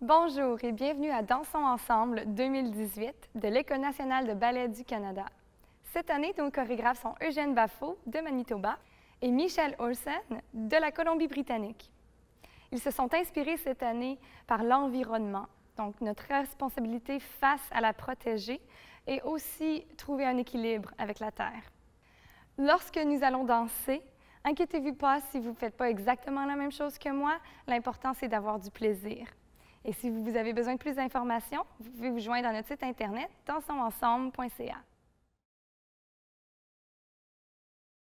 Bonjour et bienvenue à Dansons ensemble 2018 de l'École nationale de ballet du Canada. Cette année, nos chorégraphes sont Eugène Baffo de Manitoba et Michel Olsen de la Colombie-Britannique. Ils se sont inspirés cette année par l'environnement, donc notre responsabilité face à la protéger et aussi trouver un équilibre avec la Terre. Lorsque nous allons danser, inquiétez-vous pas si vous ne faites pas exactement la même chose que moi. L'important, c'est d'avoir du plaisir. Et si vous avez besoin de plus d'informations, vous pouvez vous joindre à notre site Internet dansonsensemble.ca.